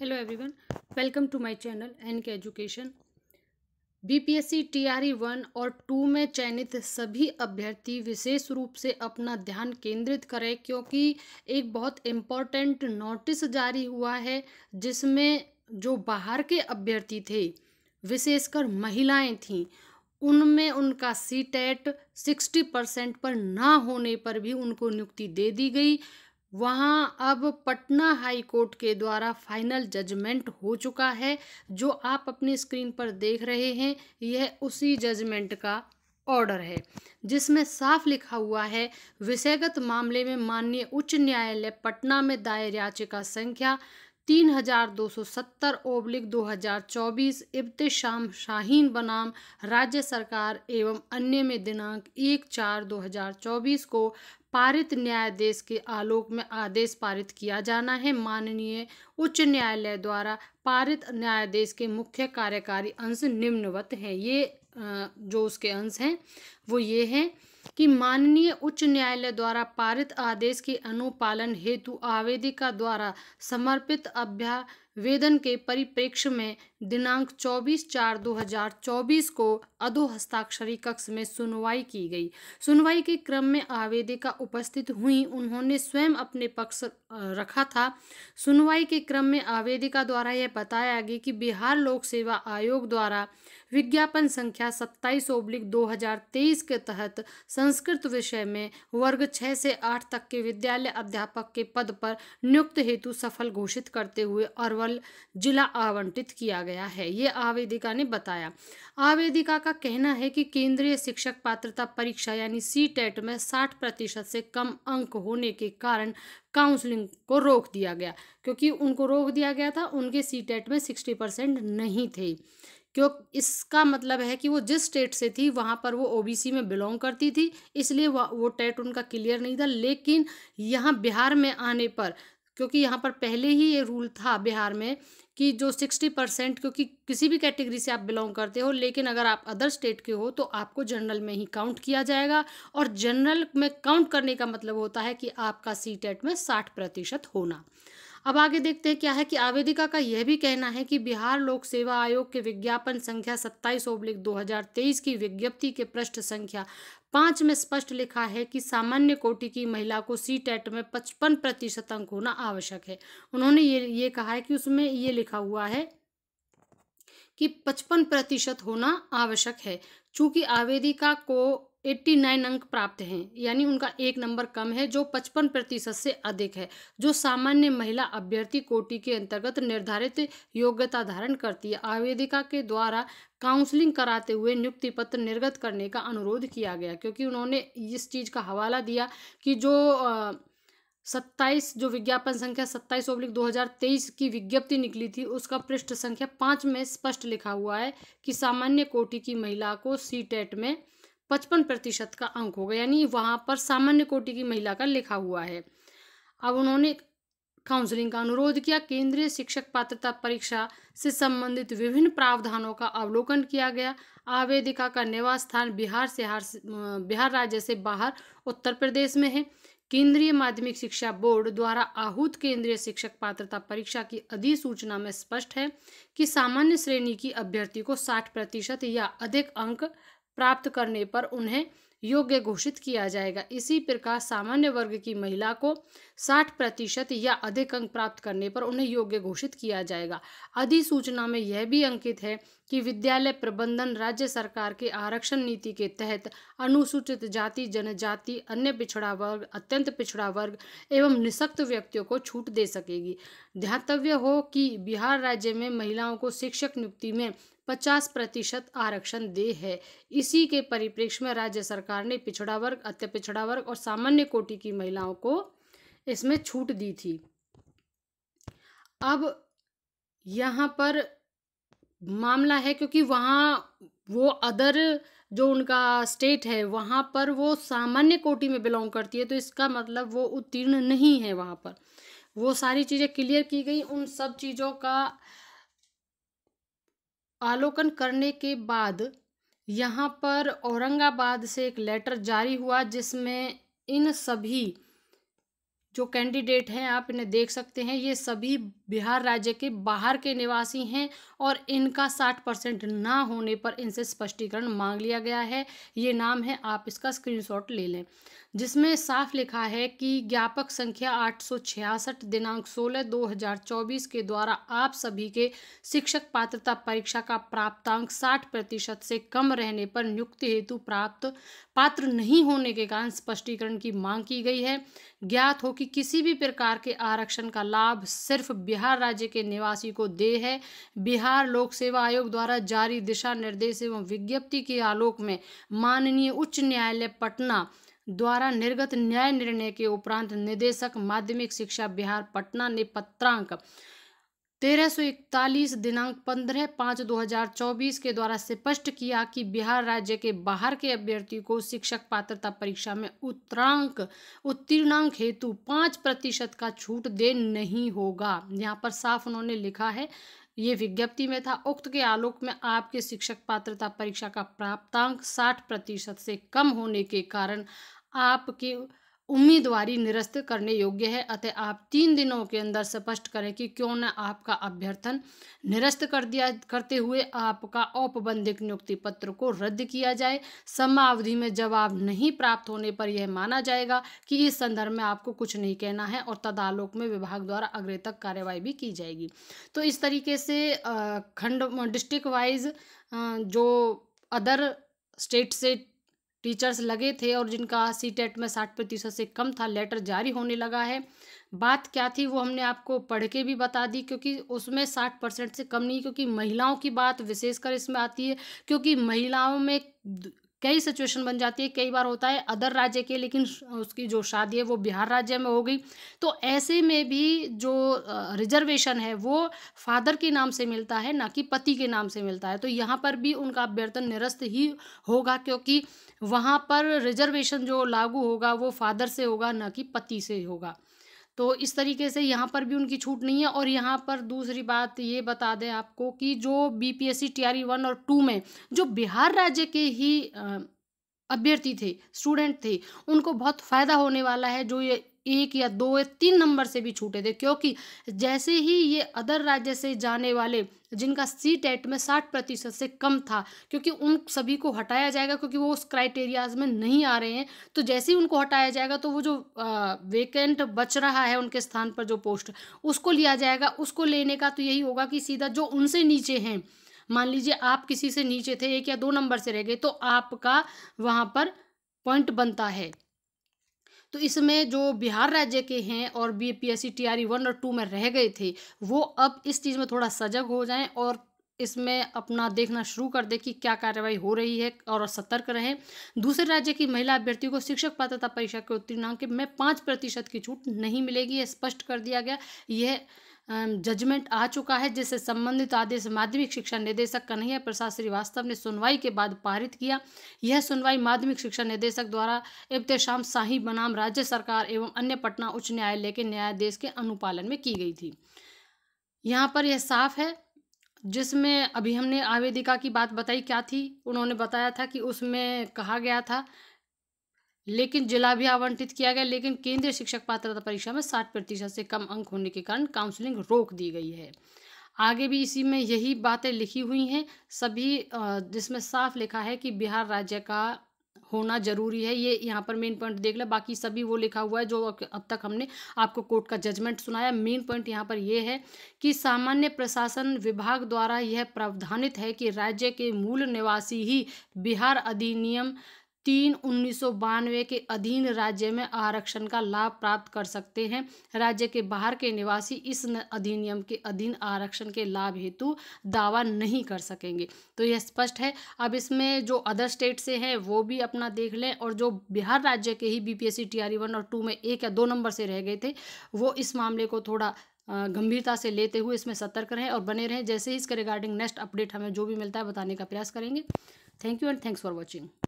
hello everyone welcome to my channel N K education BPSC TRE one और two में चयनित सभी अभ्यर्थी विशेष रूप से अपना ध्यान केंद्रित करें क्योंकि एक बहुत इम्पॉर्टेंट नोटिस जारी हुआ है जिसमें जो बाहर के अभ्यर्थी थे विशेषकर महिलाएं थीं उनमें उनका सीटेट सिक्सटी परसेंट पर ना होने पर भी उनको नियुक्ति दे दी गई वहाँ अब पटना हाई कोर्ट के द्वारा फाइनल जजमेंट हो चुका है जो आप अपनी स्क्रीन पर देख रहे हैं यह उसी जजमेंट का ऑर्डर है जिसमें साफ लिखा हुआ है विषयगत मामले में माननीय उच्च न्यायालय पटना में दायर याचिका संख्या तीन हजार दो सौ सत्तर ओब्लिक दो हजार चौबीस इब्तशाम शाहीन बनाम राज्य सरकार एवं अन्य में दिनांक एक चार दो हजार चौबीस को पारित न्यायाधीश के आलोक में आदेश पारित किया जाना है माननीय उच्च न्यायालय द्वारा पारित न्यायाधीश के मुख्य कार्यकारी अंश निम्नवत हैं ये जो उसके अंश हैं वो ये हैं कि माननीय उच्च न्यायालय द्वारा पारित आदेश के अनुपालन हेतु आवेदिका द्वारा समर्पित अभ्या वेदन के परिप्रेक्ष्य में दिनांक 24 चार 2024 को अधो हस्ताक्षरी कक्ष में सुनवाई की गई सुनवाई के क्रम में आवेदिका उपस्थित हुई उन्होंने स्वयं अपने पक्ष रखा था सुनवाई के क्रम में आवेदिका द्वारा यह बताया गया कि बिहार लोक सेवा आयोग द्वारा विज्ञापन संख्या सत्ताईस ओब्लिक दो के तहत संस्कृत विषय में वर्ग छः से आठ तक के विद्यालय अध्यापक के पद पर नियुक्त हेतु सफल घोषित करते हुए अरवल बसोल जिला आवंटित किया गया है ये आवेदिका ने बताया आवेदिका का कहना है कि केंद्रीय शिक्षक पात्रता परीक्षा यानी सी टेट e में 60 प्रतिशत से कम अंक होने के कारण काउंसलिंग को रोक दिया गया क्योंकि उनको रोक दिया गया था उनके सी टेट e में सिक्सटी परसेंट नहीं थे क्यों इसका मतलब है कि वो जिस स्टेट से थी वहाँ पर वो ओबीसी में बिलोंग करती थी इसलिए वो टेट उनका क्लियर नहीं था लेकिन यहाँ बिहार में आने पर क्योंकि यहाँ पर पहले ही ये रूल था बिहार में कि जो सिक्सटी परसेंट क्योंकि किसी भी कैटेगरी से आप बिलोंग करते हो लेकिन अगर आप अदर स्टेट के हो तो आपको जनरल में ही काउंट किया जाएगा और जनरल में काउंट करने का मतलब होता है कि आपका सी टेट e में साठ प्रतिशत होना अब आगे देखते हैं क्या है कि आवेदिका का यह भी कहना है कि बिहार लोक सेवा आयोग के विज्ञापन संख्या सत्ताईस ओब्लिक दो की विज्ञप्ति के पृष्ठ संख्या पांच में स्पष्ट लिखा है कि सामान्य कोटि की महिला को सी टेट में पचपन प्रतिशत अंक होना आवश्यक है उन्होंने ये ये कहा है कि उसमें ये लिखा हुआ है कि पचपन प्रतिशत होना आवश्यक है चूंकि आवेदिका को 89 अंक प्राप्त हैं यानी उनका एक नंबर कम है जो 55 प्रतिशत से अधिक है जो सामान्य महिला अभ्यर्थी कोटि के अंतर्गत निर्धारित योग्यता धारण करती है आवेदिका के द्वारा काउंसलिंग कराते हुए नियुक्ति पत्र निर्गत करने का अनुरोध किया गया क्योंकि उन्होंने इस चीज़ का हवाला दिया कि जो आ, सत्ताईस जो विज्ञापन संख्या सत्ताईस ओब्लिक दो हज़ार तेईस की विज्ञप्ति निकली थी उसका पृष्ठ संख्या पाँच में स्पष्ट लिखा हुआ है कि सामान्य कोटि की महिला को सी टेट में पचपन प्रतिशत का अंक होगा यानी वहाँ पर सामान्य कोटि की महिला का लिखा हुआ है अब उन्होंने काउंसलिंग का अनुरोध किया केंद्रीय शिक्षक पात्रता परीक्षा से संबंधित विभिन्न प्रावधानों का अवलोकन किया गया आवेदिका का निवास स्थान बिहार से हर बिहार राज्य से बाहर उत्तर प्रदेश में है केंद्रीय माध्यमिक शिक्षा बोर्ड द्वारा आहूत केंद्रीय शिक्षक पात्रता परीक्षा की अधिसूचना में स्पष्ट है कि सामान्य श्रेणी की अभ्यर्थी को 60 प्रतिशत या अधिक अंक प्राप्त करने पर उन्हें योग्य घोषित किया जाएगा इसी प्रकार सामान्य वर्ग की महिला को 60 प्रतिशत या अधिक अंक प्राप्त करने पर उन्हें योग्य घोषित किया जाएगा अधिसूचना में यह भी अंकित है कि विद्यालय प्रबंधन राज्य सरकार के आरक्षण नीति के तहत अनुसूचित जाति जनजाति अन्य पिछड़ा वर्ग अत्यंत पिछड़ा वर्ग एवं निशक्त व्यक्तियों को छूट दे सकेगी ध्यातव्य हो कि बिहार राज्य में महिलाओं को शिक्षक नियुक्ति में 50 प्रतिशत आरक्षण दे है इसी के परिप्रेक्ष्य में राज्य सरकार ने पिछड़ा वर्ग अत्य पिछड़ा वर्ग और सामान्य कोटि की महिलाओं को इसमें छूट दी थी अब यहाँ पर मामला है क्योंकि वहाँ वो अदर जो उनका स्टेट है वहाँ पर वो सामान्य कोटि में बिलोंग करती है तो इसका मतलब वो उत्तीर्ण नहीं है वहाँ पर वो सारी चीज़ें क्लियर की गई उन सब चीज़ों का आलोकन करने के बाद यहाँ पर औरंगाबाद से एक लेटर जारी हुआ जिसमें इन सभी जो कैंडिडेट हैं आप इन्हें देख सकते हैं ये सभी बिहार राज्य के बाहर के निवासी हैं और इनका 60 परसेंट ना होने पर इनसे स्पष्टीकरण मांग लिया गया है ये नाम है आप इसका स्क्रीनशॉट ले लें जिसमें साफ लिखा है कि ज्ञापक संख्या 866 दिनांक 16 2024 के द्वारा आप सभी के शिक्षक पात्रता परीक्षा का प्राप्तांक 60 प्रतिशत से कम रहने पर नियुक्ति हेतु प्राप्त पात्र नहीं होने के कारण स्पष्टीकरण की मांग की गई है ज्ञात हो कि किसी भी प्रकार के आरक्षण का लाभ सिर्फ बिहार राज्य के निवासी को दे है बिहार लोक सेवा आयोग द्वारा जारी दिशा निर्देश एवं विज्ञप्ति के आलोक में माननीय उच्च न्यायालय पटना द्वारा निर्गत न्याय निर्णय के उपरांत निदेशक माध्यमिक शिक्षा बिहार पटना ने पत्रांक तेरह सौ इकतालीस दिनांक पंद्रह पाँच दो हजार चौबीस के द्वारा स्पष्ट किया कि बिहार राज्य के बाहर के अभ्यर्थी को शिक्षक पात्रता परीक्षा में उत्तरांक उत्तीर्णांक हेतु पाँच प्रतिशत का छूट दे नहीं होगा यहाँ पर साफ उन्होंने लिखा है ये विज्ञप्ति में था उक्त के आलोक में आपके शिक्षक पात्रता परीक्षा का प्राप्तांक साठ प्रतिशत से कम होने के कारण आपके उम्मीदवारी निरस्त करने योग्य है अतः आप तीन दिनों के अंदर स्पष्ट करें कि क्यों न आपका अभ्यर्थन निरस्त कर दिया करते हुए आपका औपबंधिक नियुक्ति पत्र को रद्द किया जाए समावधि में जवाब नहीं प्राप्त होने पर यह माना जाएगा कि इस संदर्भ में आपको कुछ नहीं कहना है और तदालोक में विभाग द्वारा अग्रे तक कार्रवाई भी की जाएगी तो इस तरीके से खंड डिस्ट्रिक्ट वाइज जो अदर स्टेट से टीचर्स लगे थे और जिनका सी टेट में साठ प्रतिशत से कम था लेटर जारी होने लगा है बात क्या थी वो हमने आपको पढ़ के भी बता दी क्योंकि उसमें साठ परसेंट से कम नहीं क्योंकि महिलाओं की बात विशेषकर इसमें आती है क्योंकि महिलाओं में कई सिचुएशन बन जाती है कई बार होता है अदर राज्य के लेकिन उसकी जो शादी है वो बिहार राज्य में हो गई तो ऐसे में भी जो रिजर्वेशन है वो फादर के नाम से मिलता है ना कि पति के नाम से मिलता है तो यहाँ पर भी उनका अभ्यर्थन निरस्त ही होगा क्योंकि वहाँ पर रिजर्वेशन जो लागू होगा वो फादर से होगा ना कि पति से होगा तो इस तरीके से यहाँ पर भी उनकी छूट नहीं है और यहाँ पर दूसरी बात ये बता दें आपको कि जो B P S C T R one और टू में जो बिहार राज्य के ही अभ्यर्थी थे स्टूडेंट थे उनको बहुत फ़ायदा होने वाला है जो ये एक या दो या तीन नंबर से भी छूटे थे क्योंकि जैसे ही ये अदर राज्य से जाने वाले जिनका सी टेट में साठ प्रतिशत से कम था क्योंकि उन सभी को हटाया जाएगा क्योंकि वो उस क्राइटेरियाज में नहीं आ रहे हैं तो जैसे ही उनको हटाया जाएगा तो वो जो वेकेंट बच रहा है उनके स्थान पर जो पोस्ट उसको लिया जाएगा उसको लेने का तो यही होगा कि सीधा जो उनसे नीचे हैं मान लीजिए आप किसी से नीचे थे एक या दो नंबर से रह गए तो आपका वहाँ पर पॉइंट बनता है तो इसमें जो बिहार राज्य के हैं और B P S C T R E one और टू में रह गए थे वो अब इस चीज़ में थोड़ा सजग हो जाएं और इसमें अपना देखना शुरू कर दे कि क्या कार्रवाई हो रही है और सतर्क रहें दूसरे राज्य की महिला अभ्यर्थियों को शिक्षक पात्रता परीक्षा के उत्तीर्णांक में पाँच प्रतिशत की छूट नहीं मिलेगी यह स्पष्ट कर दिया गया यह जजमेंट आ चुका है जिससे संबंधित आदेश माध्यमिक शिक्षा निदेशक कन्हैया प्रसाद श्रीवास्तव ने सुनवाई के बाद पारित किया यह सुनवाई माध्यमिक शिक्षा निदेशक द्वारा शाम शाही बनाम राज्य सरकार एवं अन्य पटना उच्च न्यायालय के न्यायाधीश के अनुपालन में की गई थी यहाँ पर यह साफ है जिसमें अभी हमने आवेदिका की बात बताई क्या थी उन्होंने बताया था कि उसमें कहा गया था लेकिन जिला भी आवंटित किया गया लेकिन केंद्रीय शिक्षक पात्रता परीक्षा में साठ प्रतिशत से कम अंक होने के कारण काउंसलिंग रोक दी गई है आगे भी इसी में यही बातें लिखी हुई हैं सभी जिसमें साफ लिखा है कि बिहार राज्य का होना जरूरी है ये यहाँ पर मेन पॉइंट देख लें बाकी सभी वो लिखा हुआ है जो अब तक हमने आपको कोर्ट का जजमेंट सुनाया मेन पॉइंट यहाँ पर यह है कि सामान्य प्रशासन विभाग द्वारा यह प्रावधानित है कि राज्य के मूल निवासी ही बिहार अधिनियम तीन उन्नीस के अधीन राज्य में आरक्षण का लाभ प्राप्त कर सकते हैं राज्य के बाहर के निवासी इस अधिनियम के अधीन आरक्षण के लाभ हेतु दावा नहीं कर सकेंगे तो यह स्पष्ट है अब इसमें जो अदर स्टेट से हैं वो भी अपना देख लें और जो बिहार राज्य के ही बीपीएससी टीआरई e वन और टू में एक या दो नंबर से रह गए थे वो इस मामले को थोड़ा गंभीरता से लेते हुए इसमें सतर्क रहें और बने रहें जैसे ही इसके रिगार्डिंग नेक्स्ट अपडेट हमें जो भी मिलता है बताने का प्रयास करेंगे thank you and thanks for watching